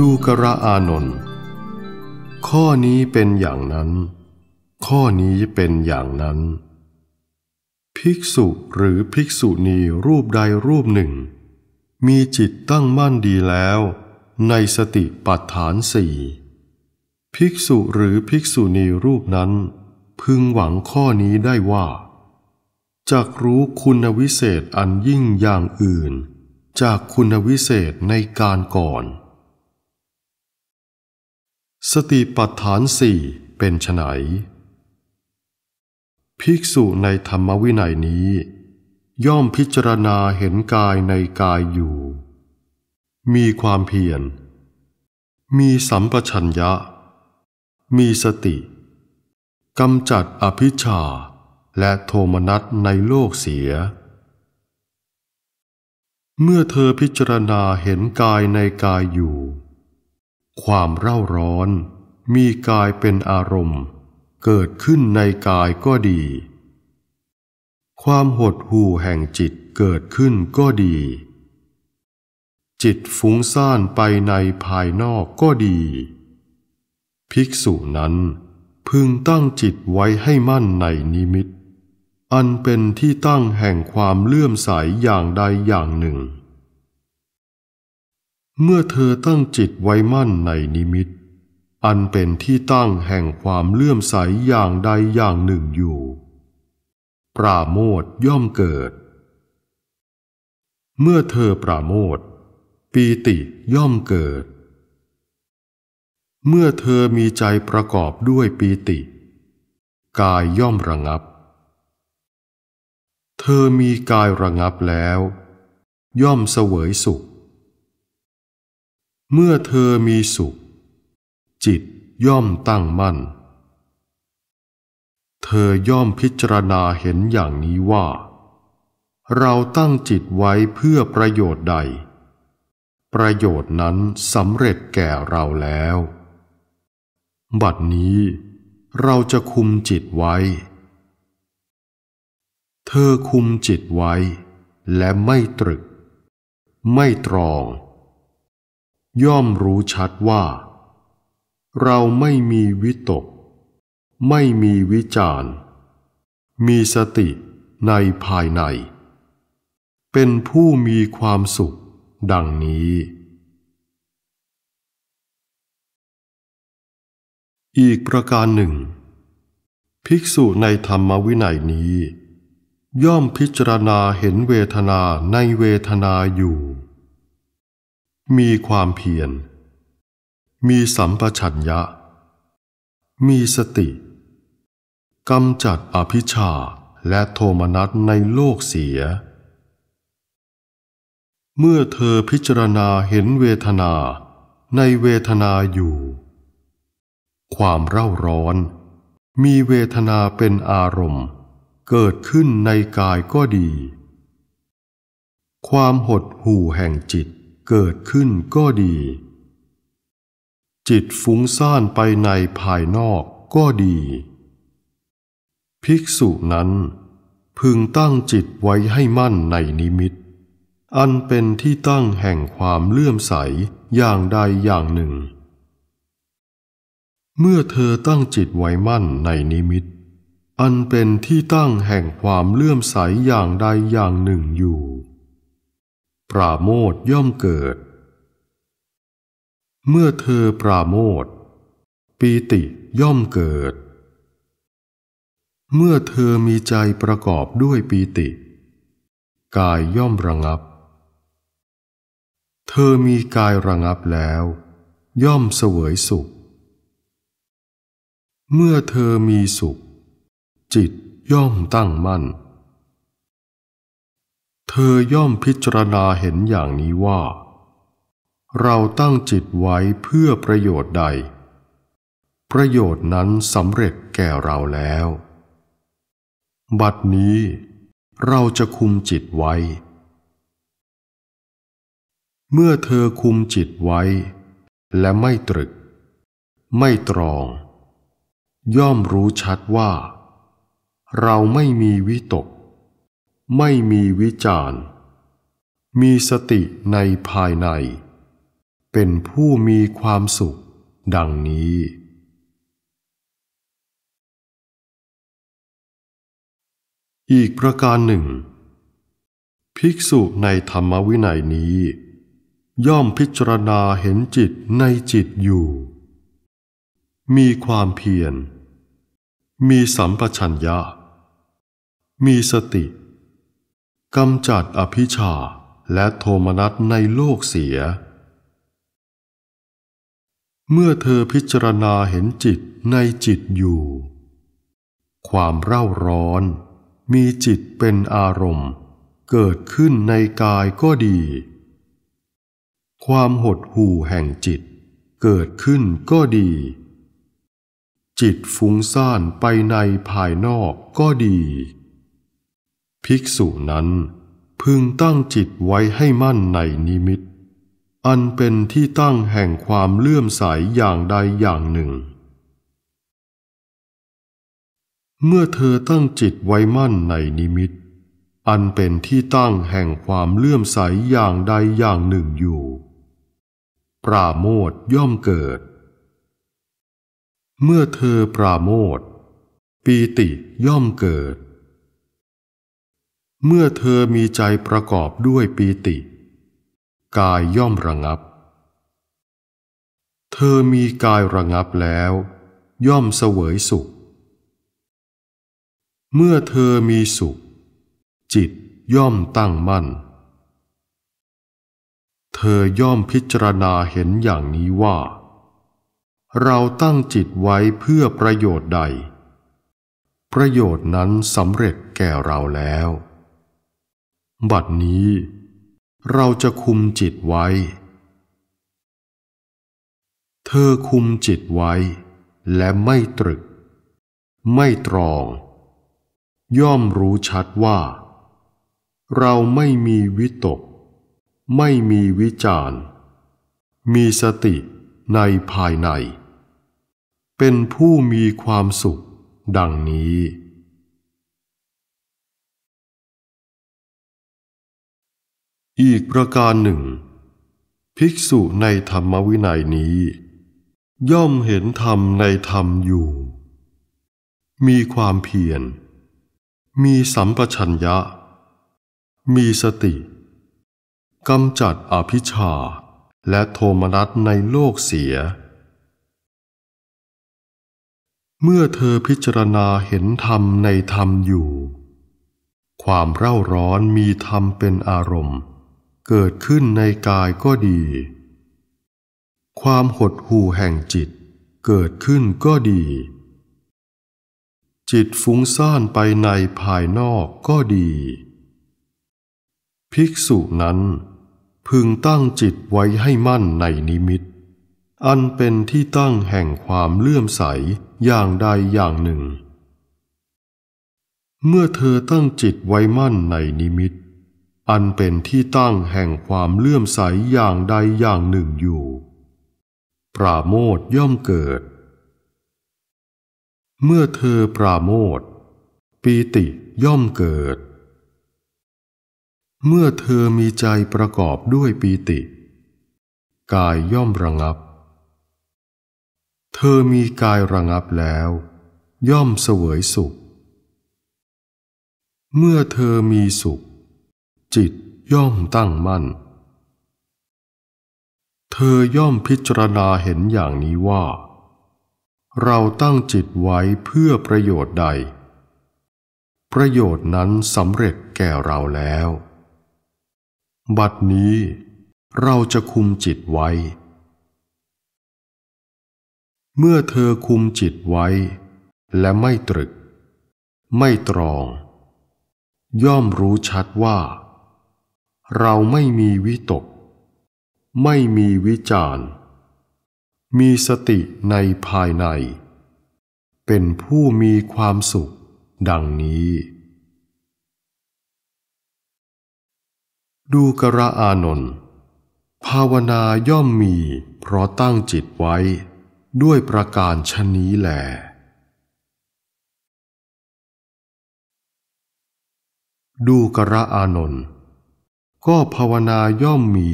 ดูกระอานนท์ข้อนี้เป็นอย่างนั้น ข้อนี้เป็นอย่างนั้น ภิกษุหรือภิกษุณีรูปใดรูปหนึ่ง มีจิตตั้งมั่นดีแล้ว ในสติปัฏฐานสี่ภิกษุหรือภิกษุณีรูปนั้น พึงหวังข้อนี้ได้ว่า จากรู้คุณวิเศษอันยิ่งอย่างอื่น จากคุณวิเศษในการก่อนสติปัฏฐานสี่เป็นไฉนภิกษุในธรรมวินัยนี้ ย่อมพิจารณาเห็นกายในกายอยู่ มีความเพียรมีสัมปชัญญะ มีสติกำจัดอภิชาและโทมนัสในโลกเสีย เมื่อเธอพิจารณาเห็นกายในกายอยู่ความเร่าร้อนมีกายเป็นอารมณ์ เกิดขึ้นในกายก็ดี ความหดหู่แห่งจิตเกิดขึ้นก็ดี จิตฟุ้งซ่านไปในภายนอกก็ดี ภิกษุนั้น พึงตั้งจิตไว้ให้มั่นในนิมิต อันเป็นที่ตั้งแห่งความเลื่อมใสอย่างใดอย่างหนึ่งเมื่อเธอตั้งจิตไว้มั่นในนิมิต อันเป็นที่ตั้งแห่งความเลื่อมใสอย่างใดอย่างหนึ่งอยู่ ปราโมทย่อมเกิด เมื่อเธอปราโมทปีติย่อมเกิด เมื่อเธอมีใจประกอบด้วยปีติ กายย่อมระงับ เธอมีกายระงับแล้ว ย่อมเสวยสุขเมื่อเธอมีสุข จิตย่อมตั้งมั่น เธอย่อมพิจารณาเห็นอย่างนี้ว่า เราตั้งจิตไว้เพื่อประโยชน์ใด ประโยชน์นั้นสำเร็จแก่เราแล้ว บัดนี้เราจะคุมจิตไว้ เธอคุมจิตไว้ และไม่ตรึก ไม่ตรองย่อมรู้ชัดว่า เราไม่มีวิตก ไม่มีวิจารมีสติในภายใน เป็นผู้มีความสุขดังนี้ อีกประการหนึ่ง ภิกษุในธรรมวินัยนี้ ย่อมพิจารณาเห็นเวทนาในเวทนาอยู่มีความเพียร มีสัมปชัญญะ มีสติ กำจัดอภิชาและโทมนัสในโลกเสีย เมื่อเธอพิจารณาเห็นเวทนาในเวทนาอยู่ ความเร่าร้อน มีเวทนาเป็นอารมณ์ เกิดขึ้นในกายก็ดี ความหดหู่แห่งจิตเกิดขึ้นก็ดี จิตฟุ้งซ่านไปในภายนอกก็ดี ภิกษุนั้น พึงตั้งจิตไว้ให้มั่นในนิมิต อันเป็นที่ตั้งแห่งความเลื่อมใสอย่างใดอย่างหนึ่ง เมื่อเธอตั้งจิตไว้มั่นในนิมิต อันเป็นที่ตั้งแห่งความเลื่อมใสอย่างใดอย่างหนึ่งอยู่ปราโมทย่อมเกิด เมื่อเธอปราโมทปีติย่อมเกิด เมื่อเธอมีใจประกอบด้วยปีติ กายย่อมระงับเธอมีกายระงับแล้ว ย่อมเสวยสุข เมื่อเธอมีสุข จิตย่อมตั้งมั่นเธอย่อมพิจารณาเห็นอย่างนี้ว่า เราตั้งจิตไว้เพื่อประโยชน์ใด ประโยชน์นั้นสำเร็จแก่เราแล้ว บัดนี้เราจะคุมจิตไว้ เมื่อเธอคุมจิตไว้ และไม่ตรึก ไม่ตรองย่อมรู้ชัดว่า เราไม่มีวิตกไม่มีวิจารณ์ มีสติในภายใน เป็นผู้มีความสุขดังนี้ อีกประการหนึ่ง ภิกษุในธรรมวินัยนี้ ย่อมพิจารณาเห็นจิตในจิตอยู่ มีความเพียร มีสัมปชัญญะ มีสติกำจัดอภิชาและโทมนัสในโลกเสีย เมื่อเธอพิจารณาเห็นจิตในจิตอยู่ ความเร่าร้อนมีจิตเป็นอารมณ์เกิดขึ้นในกายก็ดี ความหดหู่แห่งจิตเกิดขึ้นก็ดี จิตฟุ้งซ่านไปในภายนอกก็ดีภิกษุนั้นพึงตั้งจิตไว้ให้มั่นในนิมิต อันเป็นที่ตั้งแห่งความเลื่อมใสยอย่างใดอย่างหนึ่ง เมื่อเธอตั้งจิตไว้มั่นในนิมิต อันเป็นที่ตั้งแห่งความเลื่อมใสยอย่างใดอย่างหนึ่งอยู่ ปราโมทย่อมเกิด เมื่อเธอปราโมทปีติย่อมเกิดเมื่อเธอมีใจประกอบด้วยปีติ กายย่อมระงับ เธอมีกายระงับแล้ว ย่อมเสวยสุข เมื่อเธอมีสุข จิตย่อมตั้งมั่น เธอย่อมพิจารณาเห็นอย่างนี้ว่า เราตั้งจิตไว้เพื่อประโยชน์ใด ประโยชน์นั้นสำเร็จแก่เราแล้วบัดนี้เราจะคุมจิตไว้ เธอคุมจิตไว้และไม่ตรึก ไม่ตรอง ย่อมรู้ชัดว่าเราไม่มีวิตก ไม่มีวิจารมีสติในภายใน เป็นผู้มีความสุขดังนี้อีกประการหนึ่ง ภิกษุในธรรมวินัยนี้ ย่อมเห็นธรรมในธรรมอยู่ มีความเพียรมีสัมปชัญญะ มีสติกำจัดอภิชาและโทมนัสในโลกเสีย เมื่อเธอพิจารณาเห็นธรรมในธรรมอยู่ ความเร่าร้อนมีธรรมเป็นอารมณ์เกิดขึ้นในกายก็ดี ความหดหู่แห่งจิตเกิดขึ้นก็ดี จิตฟุ้งซ่านไปในภายนอกก็ดี ภิกษุนั้น พึงตั้งจิตไว้ให้มั่นในนิมิต อันเป็นที่ตั้งแห่งความเลื่อมใสอย่างใดอย่างหนึ่ง เมื่อเธอตั้งจิตไว้มั่นในนิมิตอันเป็นที่ตั้งแห่งความเลื่อมใสอย่างใดอย่างหนึ่งอยู่ ปราโมทย่อมเกิด เมื่อเธอปราโมทปีติย่อมเกิด เมื่อเธอมีใจประกอบด้วยปีติ กายย่อมระงับ เธอมีกายระงับแล้ว ย่อมเสวยสุข เมื่อเธอมีสุขจิตย่อมตั้งมั่น เธอย่อมพิจารณาเห็นอย่างนี้ว่า เราตั้งจิตไว้เพื่อประโยชน์ใด ประโยชน์นั้นสำเร็จแก่เราแล้ว บัดนี้เราจะคุมจิตไว้ เมื่อเธอคุมจิตไว้ และไม่ตรึก ไม่ตรอง ย่อมรู้ชัดว่าเราไม่มีวิตก ไม่มีวิจารมีสติในภายใน เป็นผู้มีความสุขดังนี้ ดูกระอานนท์ภาวนาย่อมมีเพราะตั้งจิตไว้ด้วยประการชนี้แหล ดูกระอานนท์ก็ภาวนาย่อมมี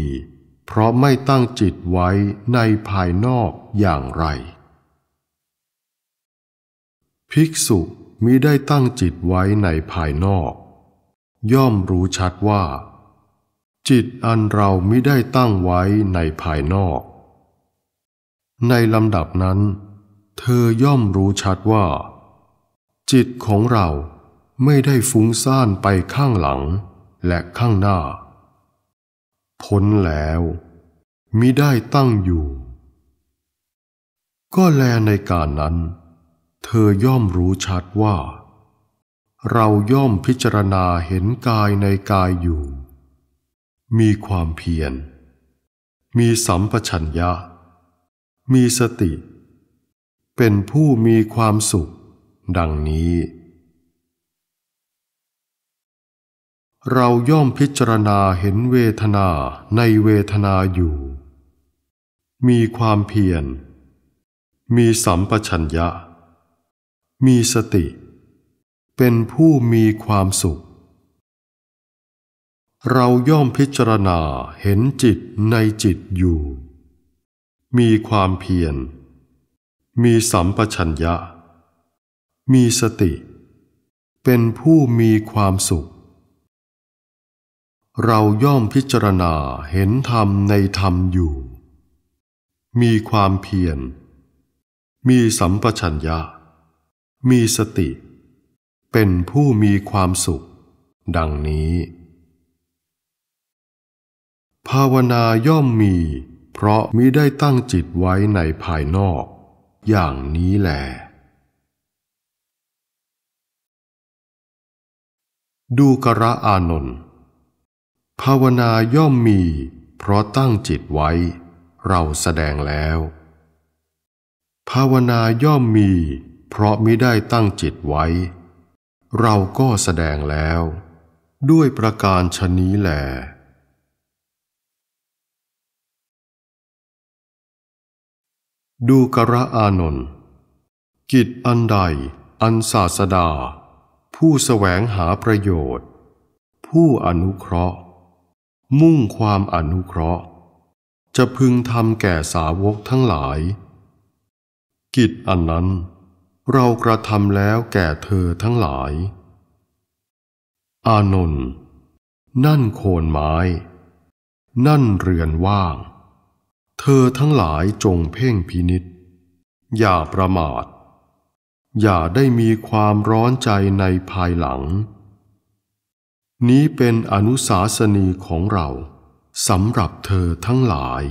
เพราะไม่ตั้งจิตไว้ในภายนอกอย่างไรภิกษุมิได้ตั้งจิตไว้ในภายนอก ย่อมรู้ชัดว่า จิตอันเรามิได้ตั้งไว้ในภายนอก ในลำดับนั้นเธอย่อมรู้ชัดว่า จิตของเราไม่ได้ฟุ้งซ่านไปข้างหลังและข้างหน้าพ้นแล้วมิได้ตั้งอยู่ ก็แลในการนั้น เธอย่อมรู้ชัดว่า เราย่อมพิจารณาเห็นกายในกายอยู่ มีความเพียรมีสัมปชัญญะ มีสติ เป็นผู้มีความสุขดังนี้เราย่อมพิจารณาเห็นเวทนาในเวทนาอยู่ มีความเพียร มีสัมปชัญญะ มีสติ เป็นผู้มีความสุข เราย่อมพิจารณาเห็นจิตในจิตอยู่ มีความเพียร มีสัมปชัญญะ มีสติ เป็นผู้มีความสุขเราย่อมพิจารณาเห็นธรรมในธรรมอยู่ มีความเพียร มีสัมปชัญญะ มีสติ เป็นผู้มีความสุข ดังนี้ ภาวนาย่อมมี เพราะมิได้ตั้งจิตไว้ในภายนอก อย่างนี้แหละ ดูกระอานนท์ภาวนาย่อมมี เพราะตั้งจิตไว้ เราแสดงแล้ว ภาวนาย่อมมี เพราะมิได้ตั้งจิตไว้ เราก็แสดงแล้ว ด้วยประการชนี้แหละดูกระอานนกิจอันใด อันศาสดา ผู้สแสวงหาประโยชน์ ผู้อนุเคราะห์มุ่งความอนุเคราะห์ จะพึงทำแก่สาวกทั้งหลาย กิจอันนั้น เรากระทำแล้วแก่เธอทั้งหลาย อานนท์นั่นโคนไม้ นั่นเรือนว่าง เธอทั้งหลายจงเพ่งพินิษอย่าประมาท อย่าได้มีความร้อนใจในภายหลังนี้เป็นอนุสาสนีของเรา สำหรับเธอทั้งหลาย